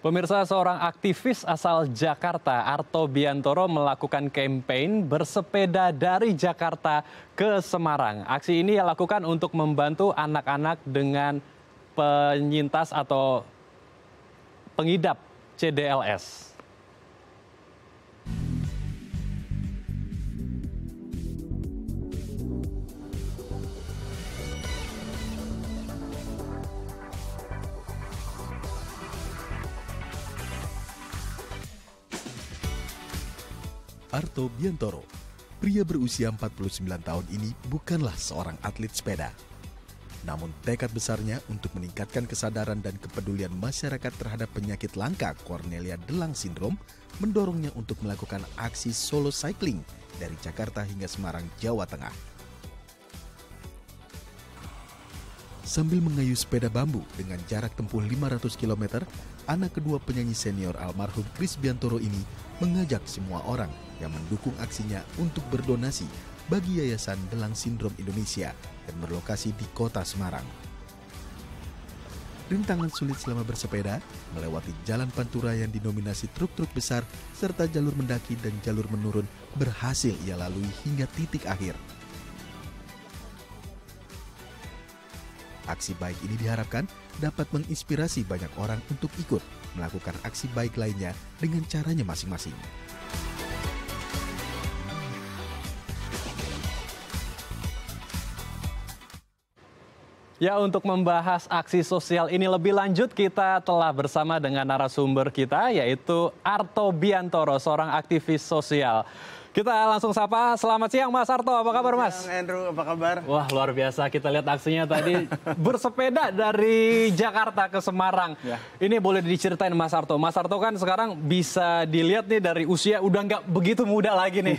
Pemirsa seorang aktivis asal Jakarta, Arto Biantoro melakukan kampanye bersepeda dari Jakarta ke Semarang. Aksi ini ia lakukan untuk membantu anak-anak dengan penyintas atau pengidap CDLS. Arto Biantoro. Pria berusia 49 tahun ini bukanlah seorang atlet sepeda. Namun tekad besarnya untuk meningkatkan kesadaran dan kepedulian masyarakat terhadap penyakit langka Cornelia Delang Syndrome mendorongnya untuk melakukan aksi solo cycling dari Jakarta hingga Semarang, Jawa Tengah. Sambil mengayuh sepeda bambu dengan jarak tempuh 500 km, anak kedua penyanyi senior almarhum Chris Biantoro ini mengajak semua orang yang mendukung aksinya untuk berdonasi bagi Yayasan Delang Sindrom Indonesia yang berlokasi di kota Semarang. Rintangan sulit selama bersepeda, melewati jalan pantura yang dinominasi truk-truk besar, serta jalur mendaki dan jalur menurun berhasil ia lalui hingga titik akhir. Aksi baik ini diharapkan dapat menginspirasi banyak orang untuk ikut melakukan aksi baik lainnya dengan caranya masing-masing. Ya untuk membahas aksi sosial ini lebih lanjut kita telah bersama dengan narasumber kita yaitu Arto Biantoro seorang aktivis sosial. Kita langsung sapa. Selamat siang Mas Arto, apa kabar Mas? Siang Andrew, apa kabar? Wah luar biasa, kita lihat aksinya tadi bersepeda dari Jakarta ke Semarang. Ya. Ini boleh diceritain Mas Arto. Mas Arto kan sekarang bisa dilihat nih dari usia udah nggak begitu muda lagi nih.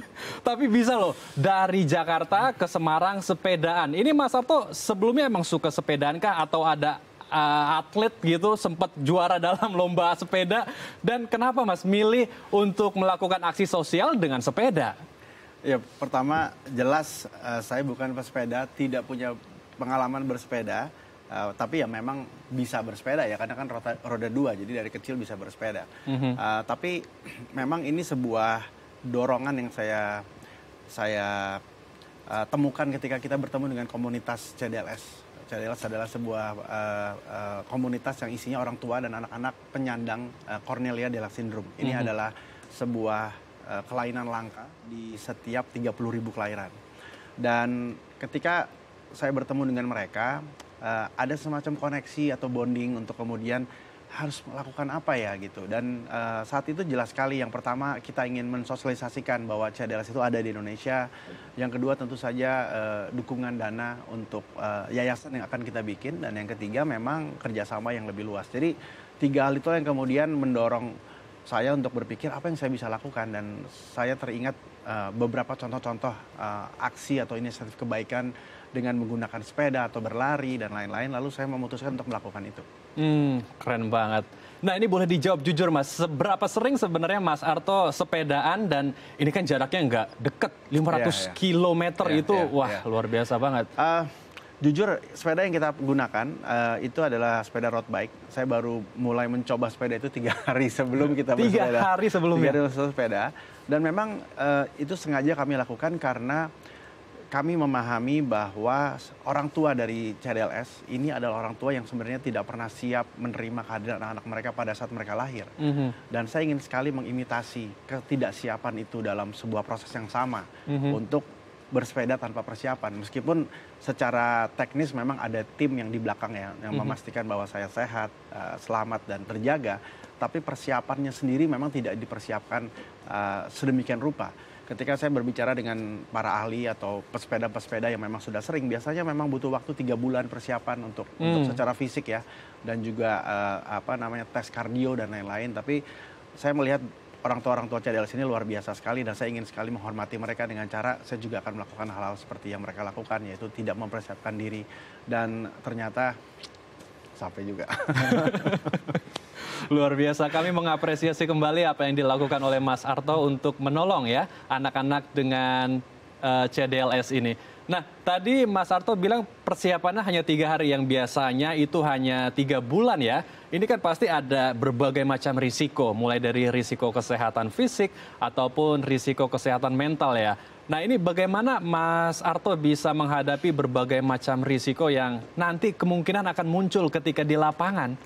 Tapi bisa loh dari Jakarta ke Semarang sepedaan. Ini Mas Arto sebelumnya emang suka sepedaan kah atau ada uh, atlet gitu sempat juara dalam lomba sepeda dan kenapa Mas milih untuk melakukan aksi sosial dengan sepeda? Ya pertama jelas uh, saya bukan pesepeda, tidak punya pengalaman bersepeda. Uh, tapi ya memang bisa bersepeda ya karena kan roda, roda dua jadi dari kecil bisa bersepeda. Mm -hmm. uh, tapi memang ini sebuah dorongan yang saya saya uh, temukan ketika kita bertemu dengan komunitas CDLS Carilas adalah sebuah uh, uh, komunitas yang isinya orang tua dan anak-anak penyandang uh, Cornelia de la syndrome. Ini mm -hmm. adalah sebuah uh, kelainan langka di setiap ribu kelahiran. Dan ketika saya bertemu dengan mereka, uh, ada semacam koneksi atau bonding untuk kemudian harus melakukan apa ya gitu dan uh, saat itu jelas sekali yang pertama kita ingin mensosialisasikan bahwa CDLS itu ada di Indonesia yang kedua tentu saja uh, dukungan dana untuk uh, yayasan yang akan kita bikin dan yang ketiga memang kerjasama yang lebih luas jadi tiga hal itu yang kemudian mendorong saya untuk berpikir apa yang saya bisa lakukan dan saya teringat uh, beberapa contoh-contoh uh, aksi atau inisiatif kebaikan dengan menggunakan sepeda atau berlari dan lain-lain lalu saya memutuskan untuk melakukan itu Hmm, keren banget. Nah ini boleh dijawab jujur mas, seberapa sering sebenarnya Mas Arto sepedaan dan ini kan jaraknya nggak deket, 500 yeah, yeah. km yeah, itu yeah, wah yeah. luar biasa banget. Uh, jujur sepeda yang kita gunakan uh, itu adalah sepeda road bike. Saya baru mulai mencoba sepeda itu tiga hari sebelum kita tiga bersepeda. Tiga hari sebelum tiga hari sepeda. Dan memang uh, itu sengaja kami lakukan karena kami memahami bahwa orang tua dari CDLS ini adalah orang tua yang sebenarnya tidak pernah siap menerima kehadiran anak-anak mereka pada saat mereka lahir. Mm -hmm. Dan saya ingin sekali mengimitasi ketidaksiapan itu dalam sebuah proses yang sama mm -hmm. untuk bersepeda tanpa persiapan. Meskipun secara teknis memang ada tim yang di belakang ya yang mhm. memastikan bahwa saya sehat, eh, selamat dan terjaga, tapi persiapannya sendiri memang tidak dipersiapkan eh, sedemikian rupa ketika saya berbicara dengan para ahli atau pesepeda-pesepeda yang memang sudah sering, biasanya memang butuh waktu tiga bulan persiapan untuk hmm. untuk secara fisik ya, dan juga uh, apa namanya tes kardio dan lain-lain. Tapi saya melihat orang tua orang tua cadel sini luar biasa sekali dan saya ingin sekali menghormati mereka dengan cara saya juga akan melakukan hal-hal seperti yang mereka lakukan yaitu tidak mempersiapkan diri dan ternyata sampai juga. Luar biasa, kami mengapresiasi kembali apa yang dilakukan oleh Mas Arto untuk menolong ya anak-anak dengan uh, eh, CDLS ini. Nah, tadi Mas Arto bilang persiapannya hanya tiga hari yang biasanya itu hanya tiga bulan ya. Ini kan pasti ada berbagai macam risiko, mulai dari risiko kesehatan fisik ataupun risiko kesehatan mental ya. Nah ini bagaimana Mas Arto bisa menghadapi berbagai macam risiko yang nanti kemungkinan akan muncul ketika di lapangan?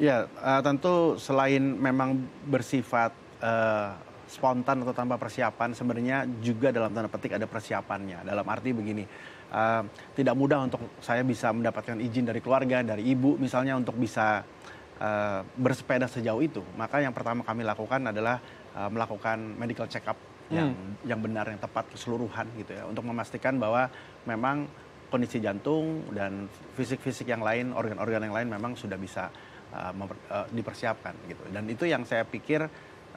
Ya, uh, tentu selain memang bersifat uh, spontan atau tanpa persiapan, sebenarnya juga dalam tanda petik ada persiapannya. Dalam arti begini, uh, tidak mudah untuk saya bisa mendapatkan izin dari keluarga, dari ibu misalnya untuk bisa uh, bersepeda sejauh itu. Maka yang pertama kami lakukan adalah uh, melakukan medical check up hmm. yang hmm. yang benar, yang tepat keseluruhan gitu ya, untuk memastikan bahwa memang kondisi jantung dan fisik-fisik yang lain, organ-organ yang lain memang sudah bisa uh, dipersiapkan gitu. Dan itu yang saya pikir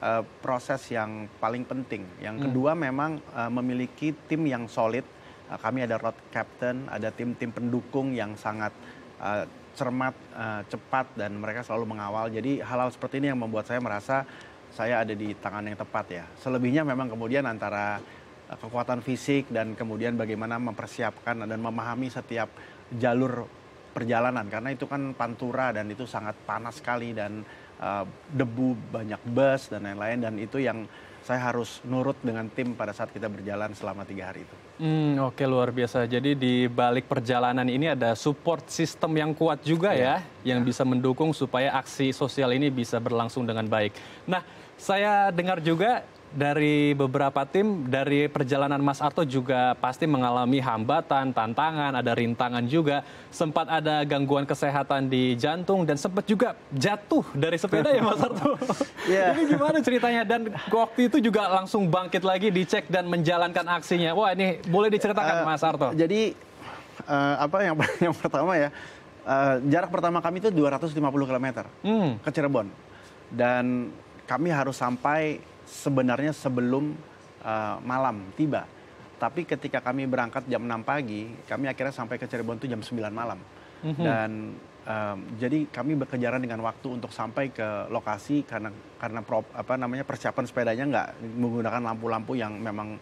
uh, proses yang paling penting. Yang hmm. kedua hmm. memang uh, memiliki tim yang solid. Uh, kami ada road captain, ada tim-tim pendukung yang sangat uh, cermat, uh, cepat dan mereka selalu mengawal. Jadi hal-hal seperti ini yang membuat saya merasa saya ada di tangan yang tepat ya. Selebihnya memang kemudian antara kekuatan fisik dan kemudian bagaimana mempersiapkan dan memahami setiap jalur perjalanan karena itu kan pantura dan itu sangat panas sekali dan uh, debu banyak bus dan lain-lain dan itu yang saya harus nurut dengan tim pada saat kita berjalan selama tiga hari itu. Hmm, Oke okay, luar biasa. Jadi di balik perjalanan ini ada support sistem yang kuat juga iya. ya, yeah. yang iya. bisa mendukung supaya aksi sosial ini bisa berlangsung dengan baik. Nah saya dengar juga dari beberapa tim dari perjalanan Mas Arto juga pasti mengalami hambatan, tantangan, ada rintangan juga. Sempat ada gangguan kesehatan di jantung dan sempat juga jatuh dari sepeda ya Mas Arto. yeah. ini gimana ceritanya dan waktu itu juga langsung bangkit lagi dicek dan menjalankan aksinya. Wah, ini boleh diceritakan uh, Mas Arto. Jadi uh, apa yang yang pertama ya, uh, jarak pertama kami itu 250 km hmm. ke Cirebon. Dan kami harus sampai sebenarnya sebelum uh, malam tiba. Tapi ketika kami berangkat jam 6 pagi, kami akhirnya sampai ke Cirebon itu jam 9 malam. Mm -hmm. Dan um, jadi kami berkejaran dengan waktu untuk sampai ke lokasi karena karena prop, apa namanya persiapan sepedanya nggak menggunakan lampu-lampu yang memang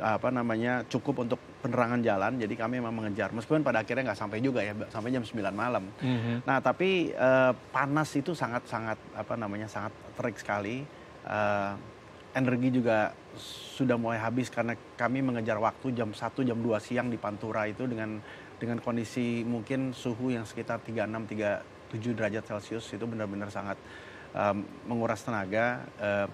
apa namanya cukup untuk penerangan jalan jadi kami memang mengejar meskipun pada akhirnya nggak sampai juga ya sampai jam 9 malam mm-hmm. nah tapi uh, panas itu sangat sangat apa namanya sangat terik sekali uh, energi juga sudah mulai habis karena kami mengejar waktu jam 1 jam 2 siang di Pantura itu dengan dengan kondisi mungkin suhu yang sekitar 36 37 derajat Celcius itu benar-benar sangat um, menguras tenaga uh,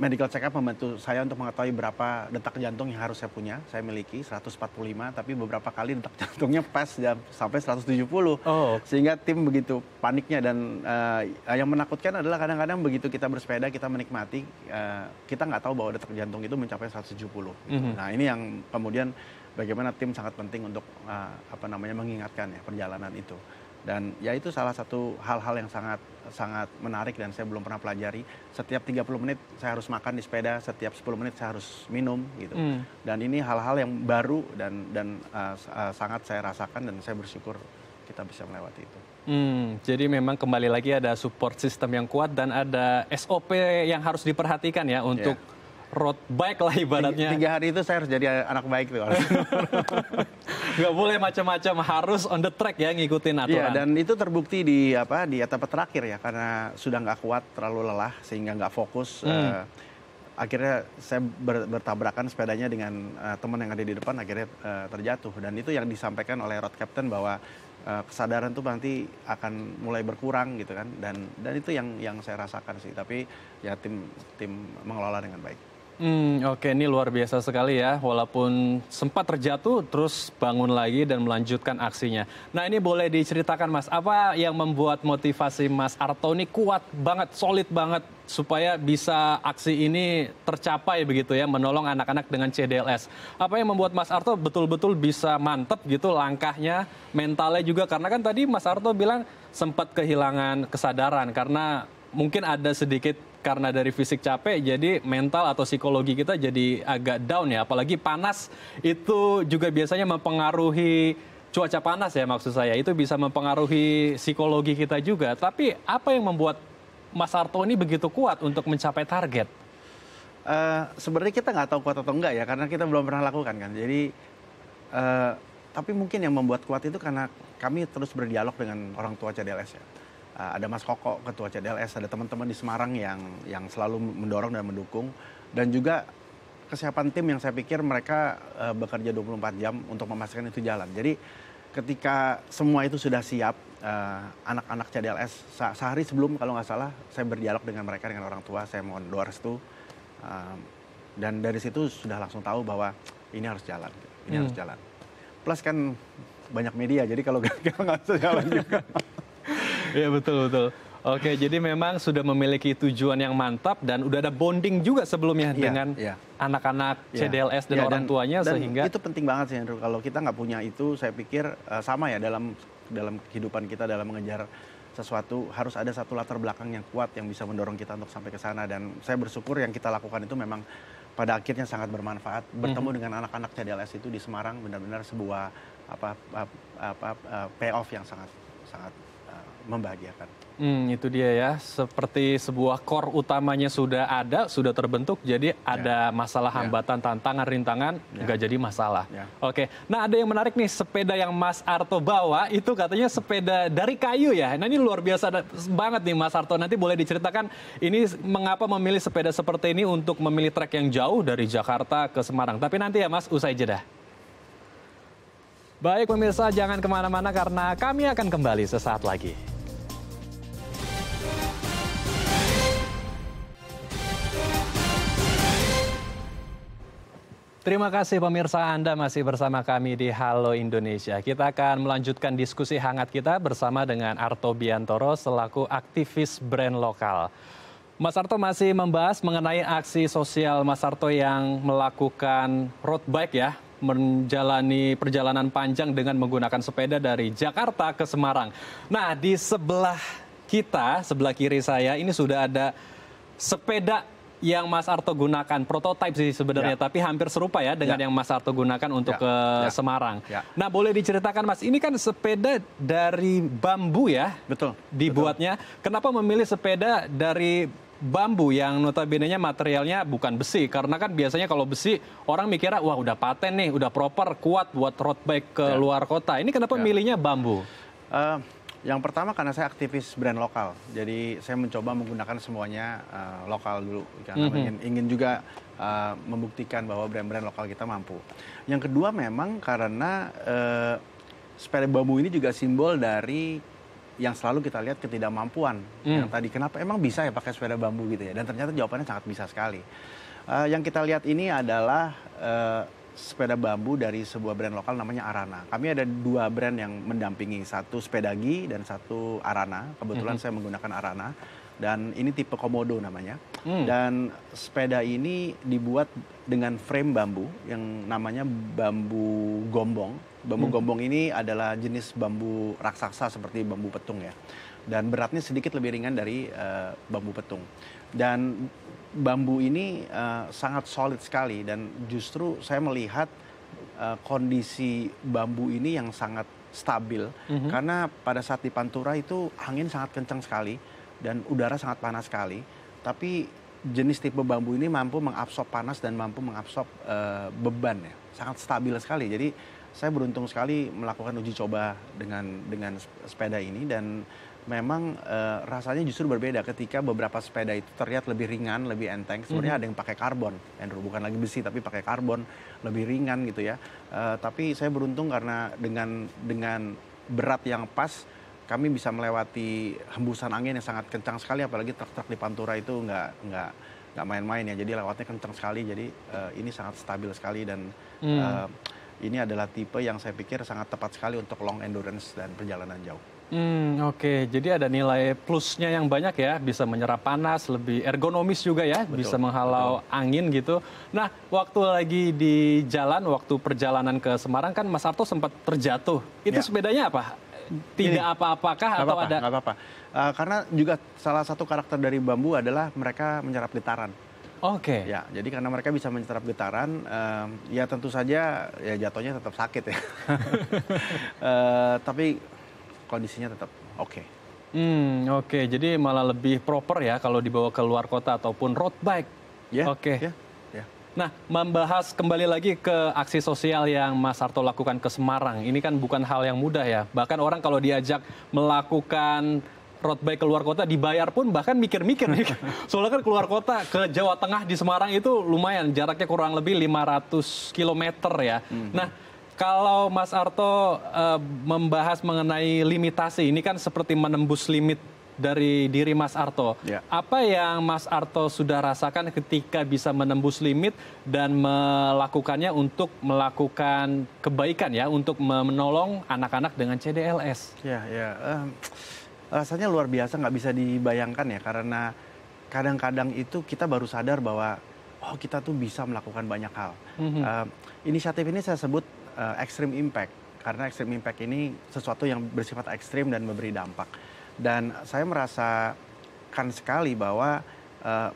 medical check up membantu saya untuk mengetahui berapa detak jantung yang harus saya punya. Saya miliki 145, tapi beberapa kali detak jantungnya pas sampai 170. Oh. Sehingga tim begitu paniknya dan uh, yang menakutkan adalah kadang-kadang begitu kita bersepeda, kita menikmati, uh, kita nggak tahu bahwa detak jantung itu mencapai 170. Gitu. Mm -hmm. Nah ini yang kemudian bagaimana tim sangat penting untuk uh, apa namanya mengingatkan ya perjalanan itu dan ya itu salah satu hal-hal yang sangat sangat menarik dan saya belum pernah pelajari. Setiap 30 menit saya harus makan di sepeda, setiap 10 menit saya harus minum gitu. Mm. Dan ini hal-hal yang baru dan dan uh, uh, sangat saya rasakan dan saya bersyukur kita bisa melewati itu. Hmm, jadi memang kembali lagi ada support system yang kuat dan ada SOP yang harus diperhatikan ya untuk ya road bike lah ibaratnya. Tiga hari itu saya harus jadi anak baik tuh. Gak boleh macam-macam, harus on the track ya ngikutin iya, aturan. Iya, dan itu terbukti di apa di etapa terakhir ya karena sudah nggak kuat, terlalu lelah sehingga nggak fokus. Hmm. Uh, akhirnya saya ber, bertabrakan sepedanya dengan uh, teman yang ada di depan akhirnya uh, terjatuh dan itu yang disampaikan oleh road captain bahwa kesadaran tuh nanti akan mulai berkurang gitu kan dan dan itu yang yang saya rasakan sih tapi ya tim tim mengelola dengan baik. Hmm, Oke, ini luar biasa sekali ya. Walaupun sempat terjatuh, terus bangun lagi dan melanjutkan aksinya. Nah, ini boleh diceritakan, Mas, apa yang membuat motivasi Mas Arto ini kuat banget, solid banget, supaya bisa aksi ini tercapai begitu ya, menolong anak-anak dengan CDLS. Apa yang membuat Mas Arto betul-betul bisa mantep gitu langkahnya, mentalnya juga, karena kan tadi Mas Arto bilang sempat kehilangan kesadaran karena mungkin ada sedikit karena dari fisik capek jadi mental atau psikologi kita jadi agak down ya apalagi panas itu juga biasanya mempengaruhi cuaca panas ya maksud saya itu bisa mempengaruhi psikologi kita juga tapi apa yang membuat Mas Arto ini begitu kuat untuk mencapai target uh, sebenarnya kita nggak tahu kuat atau enggak ya karena kita belum pernah lakukan kan jadi uh, tapi mungkin yang membuat kuat itu karena kami terus berdialog dengan orang tua CDLS ya Ah, ada Mas Koko ketua CDLS ada teman-teman di Semarang yang yang selalu mendorong dan mendukung dan juga kesiapan tim yang saya pikir mereka uh, bekerja 24 jam untuk memastikan itu jalan jadi ketika semua itu sudah siap eh, anak-anak uh, CDLS se sehari sebelum kalau nggak salah saya berdialog dengan mereka dengan orang tua saya mohon doa restu uh, dan dari situ sudah langsung tahu bahwa ini harus jalan ini hmm. harus jalan plus kan banyak media jadi kalau gagal nggak usah jalan juga Iya betul betul. Oke, jadi memang sudah memiliki tujuan yang mantap dan udah ada bonding juga sebelumnya ya, dengan iya. anak-anak ya. CDLS dan ya, orang tuanya dan sehingga itu penting banget sih Andrew. Kalau kita nggak punya itu, saya pikir eh, sama ya dalam dalam kehidupan kita dalam mengejar sesuatu harus ada satu latar belakang yang kuat yang bisa mendorong kita untuk sampai ke sana dan saya bersyukur yang kita lakukan itu memang pada akhirnya sangat bermanfaat bertemu mm -hmm. dengan anak-anak CDLS itu di Semarang benar-benar sebuah apa apa, apa, apa eh, payoff yang sangat sangat membahagiakan. Hmm, itu dia ya. Seperti sebuah core utamanya sudah ada, sudah terbentuk, jadi ya. ada ya. masalah hambatan, ya. tantangan, rintangan, ya. nggak jadi masalah. Ya. Oke. Nah, ada yang menarik nih, sepeda yang Mas Arto bawa itu katanya sepeda dari kayu ya. Nah, ini luar biasa banget nih Mas Arto. Nanti boleh diceritakan ini mengapa memilih sepeda seperti ini untuk memilih trek yang jauh dari Jakarta ke Semarang. Tapi nanti ya Mas, usai jeda. Baik pemirsa, jangan kemana-mana karena kami akan kembali sesaat lagi. Terima kasih pemirsa Anda masih bersama kami di Halo Indonesia. Kita akan melanjutkan diskusi hangat kita bersama dengan Arto Biantoro selaku aktivis brand lokal. Mas Arto masih membahas mengenai aksi sosial Mas Arto yang melakukan road bike ya menjalani perjalanan panjang dengan menggunakan sepeda dari Jakarta ke Semarang. Nah, di sebelah kita, sebelah kiri saya ini sudah ada sepeda yang Mas Arto gunakan prototipe sih sebenarnya ya. tapi hampir serupa ya dengan ya. yang Mas Arto gunakan untuk ya. ke ya. Semarang. Ya. Nah, boleh diceritakan Mas, ini kan sepeda dari bambu ya? Betul. Dibuatnya. Betul. Kenapa memilih sepeda dari bambu yang notabene-nya materialnya bukan besi karena kan biasanya kalau besi orang mikirnya wah udah paten nih udah proper kuat buat road bike ke ya. luar kota ini kenapa ya. milihnya bambu uh, yang pertama karena saya aktivis brand lokal jadi saya mencoba menggunakan semuanya uh, lokal dulu karena mm -hmm. ingin ingin juga uh, membuktikan bahwa brand-brand lokal kita mampu yang kedua memang karena uh, sepeda bambu ini juga simbol dari yang selalu kita lihat ketidakmampuan hmm. yang tadi kenapa emang bisa ya pakai sepeda bambu gitu ya dan ternyata jawabannya sangat bisa sekali uh, yang kita lihat ini adalah uh, sepeda bambu dari sebuah brand lokal namanya Arana. Kami ada dua brand yang mendampingi, satu Sepedagi dan satu Arana. Kebetulan -hmm. saya menggunakan Arana dan ini tipe komodo namanya. Hmm. Dan sepeda ini dibuat dengan frame bambu yang namanya bambu gombong. Bambu hmm. gombong ini adalah jenis bambu raksasa seperti bambu petung ya. Dan beratnya sedikit lebih ringan dari uh, bambu petung. Dan bambu ini uh, sangat solid sekali dan justru saya melihat uh, kondisi bambu ini yang sangat stabil mm-hmm. karena pada saat di Pantura itu angin sangat kencang sekali dan udara sangat panas sekali tapi jenis tipe bambu ini mampu mengabsorb panas dan mampu mengabsorb uh, beban ya sangat stabil sekali jadi saya beruntung sekali melakukan uji coba dengan dengan sepeda ini dan memang uh, rasanya justru berbeda ketika beberapa sepeda itu terlihat lebih ringan, lebih enteng. Sebenarnya -hmm. ada yang pakai karbon, Andrew bukan lagi besi tapi pakai karbon, lebih ringan gitu ya. Uh, tapi saya beruntung karena dengan dengan berat yang pas kami bisa melewati hembusan angin yang sangat kencang sekali apalagi truk-truk di Pantura itu nggak nggak nggak main-main ya jadi lewatnya kencang sekali jadi uh, ini sangat stabil sekali dan hmm. uh, ini adalah tipe yang saya pikir sangat tepat sekali untuk long endurance dan perjalanan jauh. Hmm, Oke, okay. jadi ada nilai plusnya yang banyak ya, bisa menyerap panas, lebih ergonomis juga ya, betul, bisa menghalau betul. angin gitu. Nah, waktu lagi di jalan, waktu perjalanan ke Semarang kan Mas Arto sempat terjatuh. Itu ya. sepedanya apa? Tidak apa-apakah atau apa, ada? Gak apa-apa. Uh, karena juga salah satu karakter dari bambu adalah mereka menyerap getaran. Oke. Okay. Ya, jadi karena mereka bisa menyerap getaran, uh, ya tentu saja ya jatuhnya tetap sakit ya. uh, tapi kondisinya tetap oke. Okay. Hmm, oke. Okay. Jadi malah lebih proper ya kalau dibawa ke luar kota ataupun road bike. Ya. Yeah, oke. Okay. Ya, yeah, Nah, membahas kembali lagi ke aksi sosial yang Mas Harto lakukan ke Semarang. Ini kan bukan hal yang mudah ya. Bahkan orang kalau diajak melakukan road bike ke luar kota dibayar pun bahkan mikir-mikir Soalnya kan keluar kota ke Jawa Tengah di Semarang itu lumayan jaraknya kurang lebih 500 km ya. Mm -hmm. Nah, kalau Mas Arto uh, membahas mengenai limitasi, ini kan seperti menembus limit dari diri Mas Arto. Ya. Apa yang Mas Arto sudah rasakan ketika bisa menembus limit dan melakukannya untuk melakukan kebaikan ya, untuk menolong anak-anak dengan CDLS? Ya, ya. Um, rasanya luar biasa, nggak bisa dibayangkan ya, karena kadang-kadang itu kita baru sadar bahwa oh kita tuh bisa melakukan banyak hal. Mm -hmm. uh, inisiatif ini saya sebut uh, eh, extreme impact karena extreme impact ini sesuatu yang bersifat ekstrim dan memberi dampak. Dan saya merasakan sekali bahwa uh,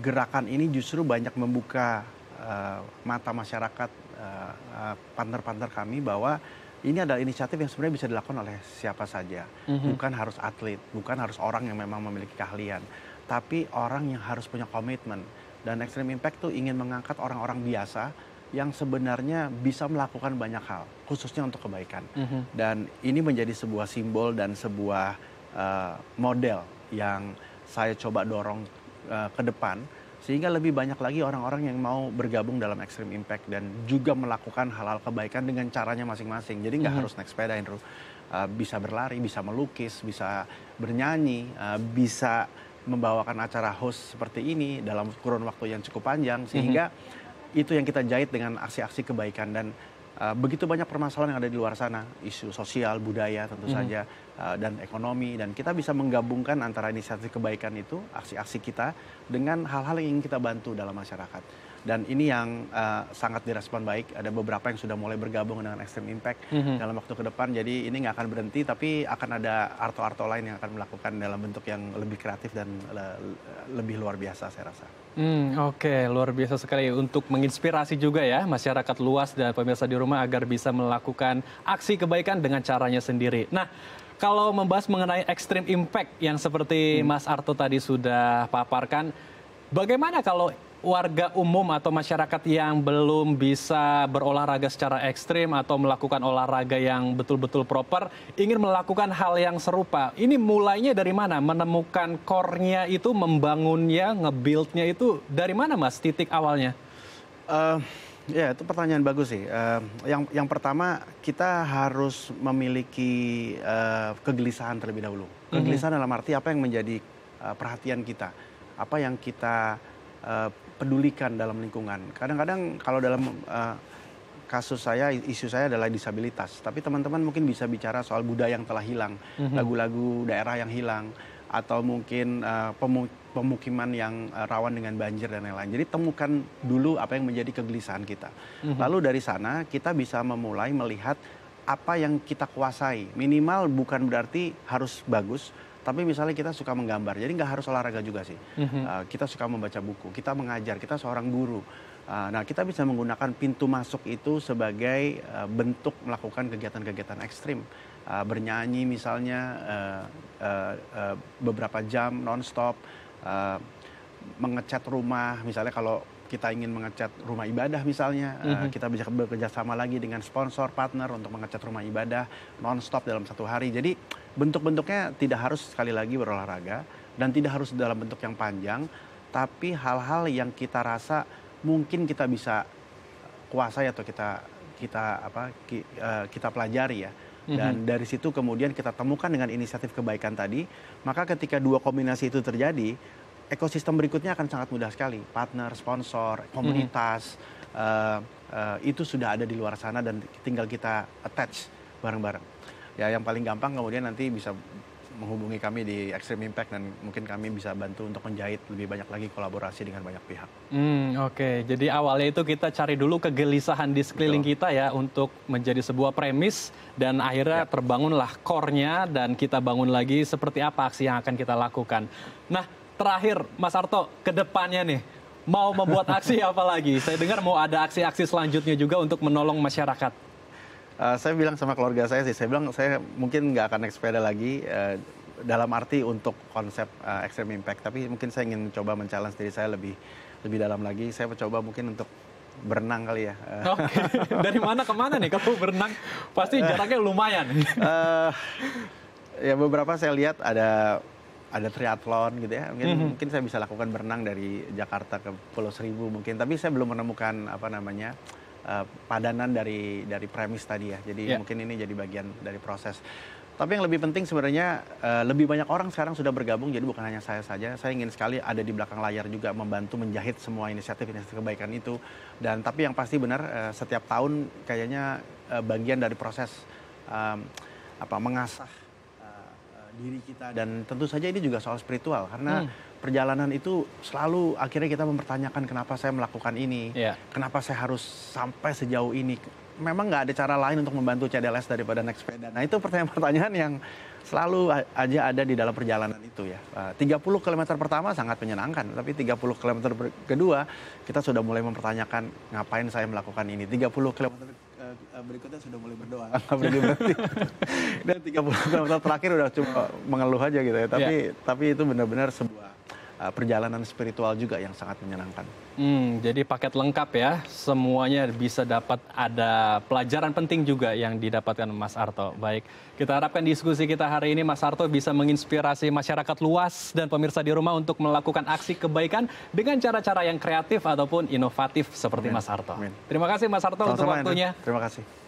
gerakan ini justru banyak membuka uh, mata masyarakat uh, uh, partner-partner kami bahwa ini adalah inisiatif yang sebenarnya bisa dilakukan oleh siapa saja, mm-hmm. bukan harus atlet, bukan harus orang yang memang memiliki keahlian, tapi orang yang harus punya komitmen. Dan Extreme Impact tuh ingin mengangkat orang-orang biasa yang sebenarnya bisa melakukan banyak hal, khususnya untuk kebaikan. Mm -hmm. Dan ini menjadi sebuah simbol dan sebuah uh, model yang saya coba dorong uh, ke depan, sehingga lebih banyak lagi orang-orang yang mau bergabung dalam Extreme Impact dan juga melakukan hal-hal kebaikan dengan caranya masing-masing. Jadi nggak mm -hmm. harus naik sepeda, Andrew. Uh, bisa berlari, bisa melukis, bisa bernyanyi, uh, bisa membawakan acara host seperti ini dalam kurun waktu yang cukup panjang, mhm. sehingga mm -hmm itu yang kita jahit dengan aksi-aksi kebaikan dan Uh, begitu banyak permasalahan yang ada di luar sana, isu sosial, budaya tentu mm. saja, uh, dan ekonomi. Dan kita bisa menggabungkan antara inisiatif kebaikan itu, aksi-aksi kita, dengan hal-hal yang ingin kita bantu dalam masyarakat dan ini yang uh, sangat direspon baik. Ada beberapa yang sudah mulai bergabung dengan Extreme Impact mm-hmm. dalam waktu ke depan. Jadi ini nggak akan berhenti, tapi akan ada arto-arto lain yang akan melakukan dalam bentuk yang lebih kreatif dan le- lebih luar biasa saya rasa. mm, Oke, okay. luar biasa sekali untuk menginspirasi juga ya masyarakat luas dan pemirsa di rumah agar bisa melakukan aksi kebaikan dengan caranya sendiri. Nah, kalau membahas mengenai extreme impact yang seperti hmm. Mas Arto tadi sudah paparkan, bagaimana kalau warga umum atau masyarakat yang belum bisa berolahraga secara ekstrim atau melakukan olahraga yang betul-betul proper ingin melakukan hal yang serupa. Ini mulainya dari mana? Menemukan core-nya itu, membangunnya, nge-build-nya itu dari mana Mas titik awalnya? Uh, Ya, itu pertanyaan bagus sih. Uh, yang yang pertama kita harus memiliki uh, kegelisahan terlebih dahulu. Mhm. Kegelisahan mm -hmm. dalam arti apa yang menjadi uh, perhatian kita, apa yang kita uh, pedulikan dalam lingkungan. Kadang-kadang kalau dalam uh, kasus saya isu saya adalah disabilitas, tapi teman-teman mungkin bisa bicara soal budaya yang telah hilang, mhm. lagu-lagu mm -hmm. daerah yang hilang atau mungkin uh, pemu pemukiman yang uh, rawan dengan banjir dan lain-lain. Jadi temukan dulu apa yang menjadi kegelisahan kita. Mm -hmm. Lalu dari sana kita bisa memulai melihat apa yang kita kuasai. Minimal bukan berarti harus bagus, tapi misalnya kita suka menggambar, jadi nggak harus olahraga juga sih. Mm-hmm. Uh, kita suka membaca buku, kita mengajar, kita seorang guru. Uh, nah, kita bisa menggunakan pintu masuk itu sebagai uh, bentuk melakukan kegiatan-kegiatan ekstrim. Uh, bernyanyi misalnya uh, uh, uh, beberapa jam nonstop, uh, mengecat rumah misalnya kalau kita ingin mengecat rumah ibadah misalnya, mm-hmm. kita bisa bekerja sama lagi dengan sponsor partner untuk mengecat rumah ibadah non-stop dalam satu hari. Jadi bentuk-bentuknya tidak harus sekali lagi berolahraga dan tidak harus dalam bentuk yang panjang, tapi hal-hal yang kita rasa mungkin kita bisa kuasai atau kita kita apa ki, uh, kita pelajari ya. Mhm. Dan mm -hmm. dari situ kemudian kita temukan dengan inisiatif kebaikan tadi, maka ketika dua kombinasi itu terjadi, ekosistem berikutnya akan sangat mudah sekali. Partner, sponsor, mhm. komunitas, mm -hmm. uh, uh, itu sudah ada di luar sana dan tinggal kita attach bareng-bareng ya yang paling gampang kemudian nanti bisa menghubungi kami di Extreme Impact dan mungkin kami bisa bantu untuk menjahit lebih banyak lagi kolaborasi dengan banyak pihak. Hmm, Oke, okay. jadi awalnya itu kita cari dulu kegelisahan di sekeliling Betul. kita ya untuk menjadi sebuah premis dan akhirnya ya. terbangunlah core-nya dan kita bangun lagi seperti apa aksi yang akan kita lakukan. Nah, terakhir Mas Arto, ke depannya nih mau membuat aksi apa lagi? Saya dengar mau ada aksi-aksi selanjutnya juga untuk menolong masyarakat. Eh, saya bilang sama keluarga saya sih, saya bilang saya mungkin nggak akan naik sepeda lagi uh, dalam arti untuk konsep uh, extreme impact, tapi mungkin saya ingin coba mencalon diri saya lebih lebih dalam lagi. Saya mencoba mungkin untuk berenang kali ya. Oke. Okay. Dari mana ke mana nih Kamu berenang? Pasti jaraknya lumayan. uh, ya beberapa saya lihat ada ada triathlon gitu ya. Mungkin mm -hmm. mungkin saya bisa lakukan berenang dari Jakarta ke Pulau Seribu mungkin, tapi saya belum menemukan apa namanya Eh, padanan dari dari premis tadi ya. Jadi yeah. mungkin ini jadi bagian dari proses. Tapi yang lebih penting sebenarnya eh, lebih banyak orang sekarang sudah bergabung jadi bukan hanya saya saja. Saya ingin sekali ada di belakang layar juga membantu menjahit semua inisiatif-inisiatif kebaikan itu. Dan tapi yang pasti benar eh, setiap tahun kayaknya bagian dari proses um, apa mengasah diri kita dan tentu saja ini juga soal spiritual karena hmm. perjalanan itu selalu akhirnya kita mempertanyakan kenapa saya melakukan ini, yeah. kenapa saya harus sampai sejauh ini. Memang nggak ada cara lain untuk membantu CDLS daripada naik sepeda. Nah itu pertanyaan-pertanyaan yang selalu aja ada di dalam perjalanan itu ya. 30 eh, km pertama sangat menyenangkan, tapi 30 km kedua kita sudah mulai mempertanyakan ngapain saya melakukan ini. 30 km Eh, berikutnya sudah mulai berdoa. Nggak berhenti berhenti. Dan tiga tahun terakhir udah cuma mengeluh aja gitu ya. Tapi yeah. tapi itu benar-benar sebuah Eh, perjalanan spiritual juga yang sangat menyenangkan. Hmm, jadi paket lengkap ya, semuanya bisa dapat ada pelajaran penting juga yang didapatkan Mas Arto. Baik, kita harapkan diskusi kita hari ini Mas Arto bisa menginspirasi masyarakat luas dan pemirsa di rumah untuk melakukan aksi kebaikan dengan cara-cara yang kreatif ataupun inovatif seperti Amin. Mas Arto. Amin. Terima kasih Mas Arto Sama -sama untuk waktunya. Ini. Terima kasih.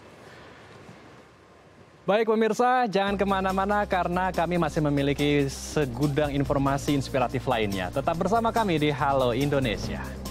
Baik pemirsa, jangan kemana-mana karena kami masih memiliki segudang informasi inspiratif lainnya. Tetap bersama kami di Halo Indonesia.